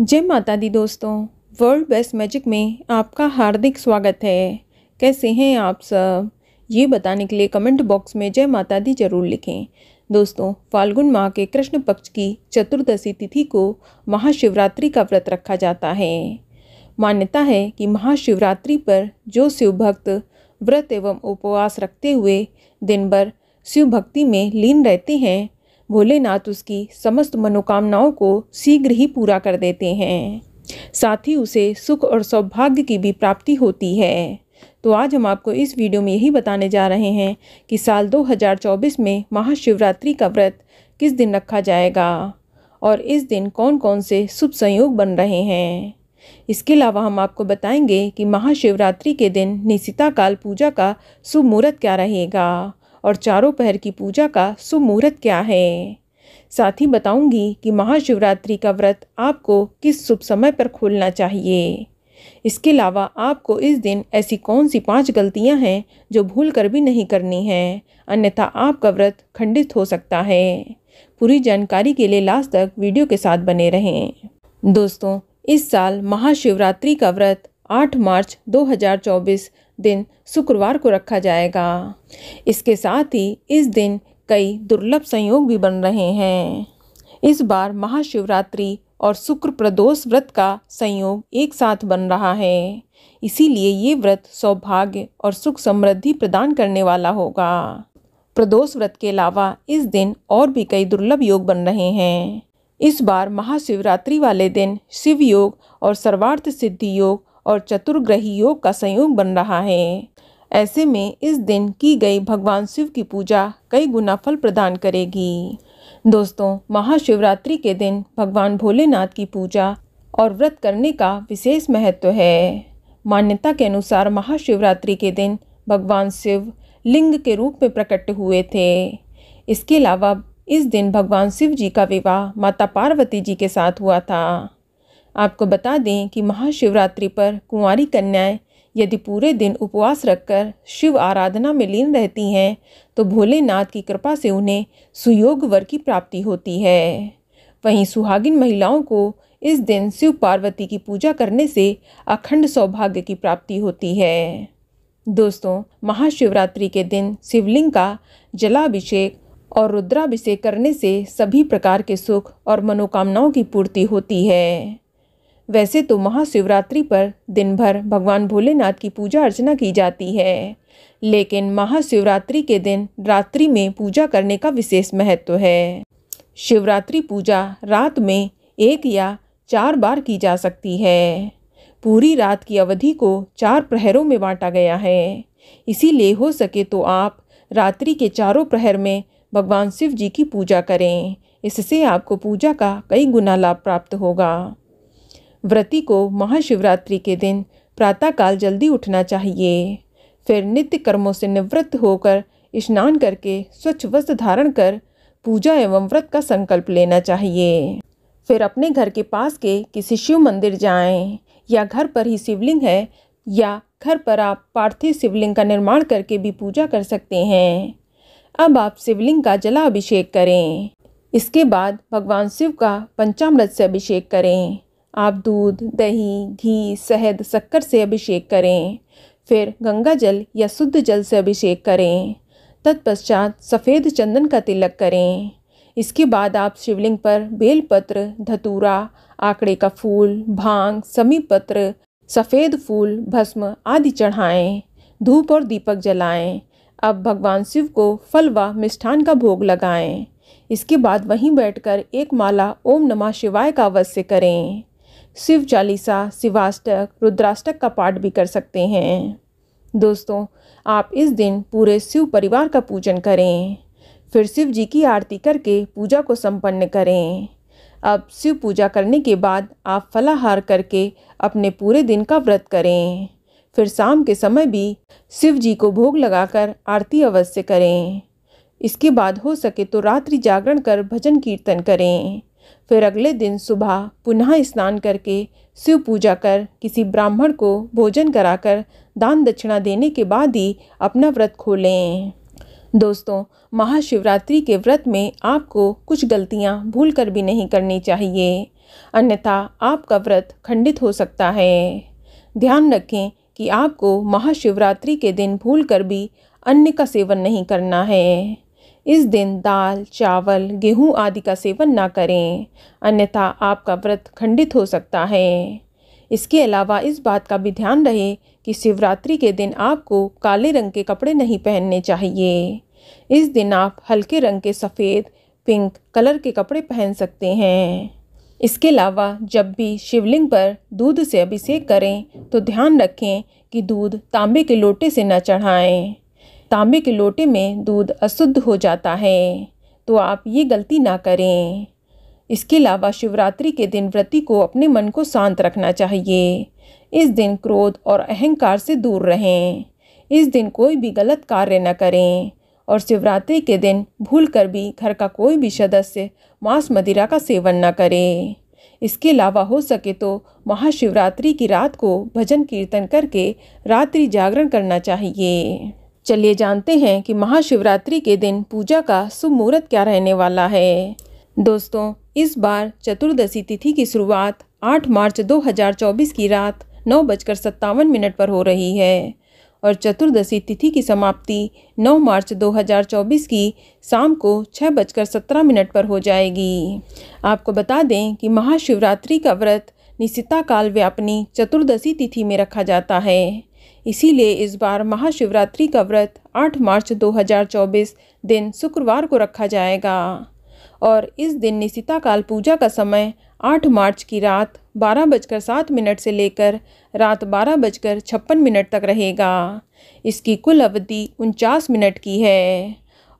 जय माता दी दोस्तों वर्ल्ड बेस्ट मैजिक में आपका हार्दिक स्वागत है कैसे हैं आप सब ये बताने के लिए कमेंट बॉक्स में जय माता दी जरूर लिखें दोस्तों फाल्गुन माह के कृष्ण पक्ष की चतुर्दशी तिथि को महाशिवरात्रि का व्रत रखा जाता है मान्यता है कि महाशिवरात्रि पर जो शिव भक्त व्रत एवं उपवास रखते हुए दिन भर शिव भक्ति में लीन रहते हैं भोलेनाथ उसकी समस्त मनोकामनाओं को शीघ्र ही पूरा कर देते हैं साथ ही उसे सुख और सौभाग्य की भी प्राप्ति होती है तो आज हम आपको इस वीडियो में यही बताने जा रहे हैं कि साल 2024 में महाशिवरात्रि का व्रत किस दिन रखा जाएगा और इस दिन कौन कौन से शुभ संयोग बन रहे हैं इसके अलावा हम आपको बताएंगे कि महाशिवरात्रि के दिन निशिता काल पूजा का शुभ मुहूर्त क्या रहेगा और चारों पहर की पूजा का सुमुहूर्त क्या है साथ ही बताऊंगी कि महाशिवरात्रि का व्रत आपको किस शुभ समय पर खोलना चाहिए इसके अलावा आपको इस दिन ऐसी कौन सी पांच गलतियां हैं जो भूल कर भी नहीं करनी हैं अन्यथा आपका व्रत खंडित हो सकता है पूरी जानकारी के लिए लास्ट तक वीडियो के साथ बने रहें दोस्तों इस साल महाशिवरात्रि का व्रत 8 मार्च 2024 दिन शुक्रवार को रखा जाएगा इसके साथ ही इस दिन कई दुर्लभ संयोग भी बन रहे हैं इस बार महाशिवरात्रि और शुक्र प्रदोष व्रत का संयोग एक साथ बन रहा है इसीलिए ये व्रत सौभाग्य और सुख समृद्धि प्रदान करने वाला होगा प्रदोष व्रत के अलावा इस दिन और भी कई दुर्लभ योग बन रहे हैं इस बार महाशिवरात्रि वाले दिन शिव योग और सर्वार्थ सिद्धि योग और चतुर्ग्रही योग का संयोग बन रहा है ऐसे में इस दिन की गई भगवान शिव की पूजा कई गुना फल प्रदान करेगी दोस्तों महाशिवरात्रि के दिन भगवान भोलेनाथ की पूजा और व्रत करने का विशेष महत्व है मान्यता के अनुसार महाशिवरात्रि के दिन भगवान शिव लिंग के रूप में प्रकट हुए थे इसके अलावा इस दिन भगवान शिव जी का विवाह माता पार्वती जी के साथ हुआ था आपको बता दें कि महाशिवरात्रि पर कुंवारी कन्याएं यदि पूरे दिन उपवास रखकर शिव आराधना में लीन रहती हैं तो भोलेनाथ की कृपा से उन्हें सुयोग वर की प्राप्ति होती है वहीं सुहागिन महिलाओं को इस दिन शिव पार्वती की पूजा करने से अखंड सौभाग्य की प्राप्ति होती है दोस्तों महाशिवरात्रि के दिन शिवलिंग का जलाभिषेक और रुद्राभिषेक करने से सभी प्रकार के सुख और मनोकामनाओं की पूर्ति होती है वैसे तो महाशिवरात्रि पर दिन भर भगवान भोलेनाथ की पूजा अर्चना की जाती है लेकिन महाशिवरात्रि के दिन रात्रि में पूजा करने का विशेष महत्व है शिवरात्रि पूजा रात में एक या चार बार की जा सकती है पूरी रात की अवधि को चार प्रहरों में बांटा गया है इसीलिए हो सके तो आप रात्रि के चारों प्रहर में भगवान शिव जी की पूजा करें इससे आपको पूजा का कई गुना लाभ प्राप्त होगा व्रती को महाशिवरात्रि के दिन प्रातःकाल जल्दी उठना चाहिए फिर नित्य कर्मों से निवृत्त होकर स्नान करके स्वच्छ वस्त्र धारण कर पूजा एवं व्रत का संकल्प लेना चाहिए फिर अपने घर के पास के किसी शिव मंदिर जाएं या घर पर ही शिवलिंग है या घर पर आप पार्थिव शिवलिंग का निर्माण करके भी पूजा कर सकते हैं अब आप शिवलिंग का जलाभिषेक करें इसके बाद भगवान शिव का पंचामृत से अभिषेक करें आप दूध दही घी शहद शक्कर से अभिषेक करें फिर गंगा जल या शुद्ध जल से अभिषेक करें तत्पश्चात सफ़ेद चंदन का तिलक करें इसके बाद आप शिवलिंग पर बेलपत्र धतूरा आकड़े का फूल भांग समी पत्र सफ़ेद फूल भस्म आदि चढ़ाएं धूप और दीपक जलाएं अब भगवान शिव को फल व मिष्ठान का भोग लगाएं इसके बाद वहीं बैठकर एक माला ओम नमः शिवाय का अवश्य करें शिव चालीसा शिवाष्टक रुद्राष्टक का पाठ भी कर सकते हैं दोस्तों आप इस दिन पूरे शिव परिवार का पूजन करें फिर शिव जी की आरती करके पूजा को संपन्न करें अब शिव पूजा करने के बाद आप फलाहार करके अपने पूरे दिन का व्रत करें फिर शाम के समय भी शिव जी को भोग लगाकर आरती अवश्य करें इसके बाद हो सके तो रात्रि जागरण कर भजन कीर्तन करें फिर अगले दिन सुबह पुनः स्नान करके शिव पूजा कर किसी ब्राह्मण को भोजन कराकर दान दक्षिणा देने के बाद ही अपना व्रत खोलें दोस्तों महाशिवरात्रि के व्रत में आपको कुछ गलतियां भूल कर भी नहीं करनी चाहिए अन्यथा आपका व्रत खंडित हो सकता है ध्यान रखें कि आपको महाशिवरात्रि के दिन भूल कर भी अन्य का सेवन नहीं करना है इस दिन दाल चावल गेहूं आदि का सेवन ना करें अन्यथा आपका व्रत खंडित हो सकता है इसके अलावा इस बात का भी ध्यान रहे कि शिवरात्रि के दिन आपको काले रंग के कपड़े नहीं पहनने चाहिए इस दिन आप हल्के रंग के सफ़ेद पिंक कलर के कपड़े पहन सकते हैं इसके अलावा जब भी शिवलिंग पर दूध से अभिषेक करें तो ध्यान रखें कि दूध तांबे के लोटे से न चढ़ाएं तांबे के लोटे में दूध अशुद्ध हो जाता है तो आप ये गलती ना करें इसके अलावा शिवरात्रि के दिन व्रती को अपने मन को शांत रखना चाहिए इस दिन क्रोध और अहंकार से दूर रहें इस दिन कोई भी गलत कार्य न करें और शिवरात्रि के दिन भूल कर भी घर का कोई भी सदस्य मांस मदिरा का सेवन न करें इसके अलावा हो सके तो महाशिवरात्रि की रात को भजन कीर्तन करके रात्रि जागरण करना चाहिए चलिए जानते हैं कि महाशिवरात्रि के दिन पूजा का शुभ मुहूर्त क्या रहने वाला है दोस्तों इस बार चतुर्दशी तिथि की शुरुआत 8 मार्च 2024 की रात नौ बजकर सत्तावन मिनट पर हो रही है और चतुर्दशी तिथि की समाप्ति 9 मार्च 2024 की शाम को छः बजकर सत्रह मिनट पर हो जाएगी आपको बता दें कि महाशिवरात्रि का व्रत निश्चिता काल व्यापनी चतुर्दशी तिथि में रखा जाता है इसीलिए इस बार महाशिवरात्रि का व्रत 8 मार्च 2024 दिन शुक्रवार को रखा जाएगा और इस दिन निशिता काल पूजा का समय 8 मार्च की रात बारह बजकर सात मिनट से लेकर रात बारह बजकर छप्पन मिनट तक रहेगा इसकी कुल अवधि उनचास मिनट की है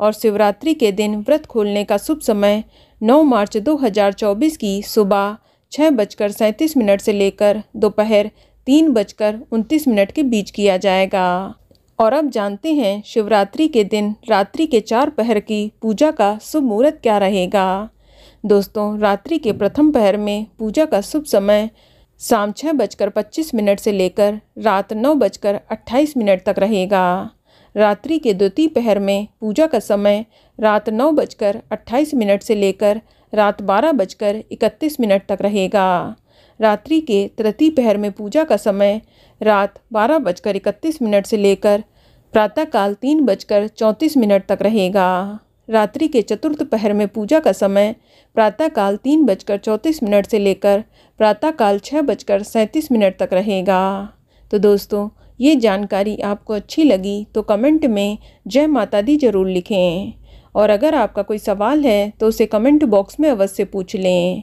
और शिवरात्रि के दिन व्रत खोलने का शुभ समय 9 मार्च 2024 की सुबह छः बजकर सैंतीस मिनट से लेकर दोपहर तीन बजकर उनतीस मिनट के बीच किया जाएगा और अब जानते हैं शिवरात्रि के दिन रात्रि के चार पहर की पूजा का शुभ मुहूर्त क्या रहेगा दोस्तों रात्रि के प्रथम पहर में पूजा का शुभ समय शाम छः बजकर पच्चीस मिनट से लेकर रात नौ बजकर अट्ठाईस मिनट तक रहेगा रात्रि के द्वितीय पहर में पूजा का समय रात नौ बजकर अट्ठाईस मिनट से लेकर रात बारह बजकर इकतीस मिनट तक रहेगा रात्रि के तृतीय पहर में पूजा का समय रात बारह बजकर इकतीस मिनट से लेकर प्रातःकाल तीन बजकर चौंतीस मिनट तक रहेगा रात्रि के चतुर्थ पहर में पूजा का समय प्रातःकाल तीन बजकर चौंतीस मिनट से लेकर प्रातःकाल छः बजकर सैंतीस मिनट तक रहेगा तो दोस्तों ये जानकारी आपको अच्छी लगी तो कमेंट में जय माता दी ज़रूर लिखें और अगर आपका कोई सवाल है तो उसे कमेंट बॉक्स में अवश्य पूछ लें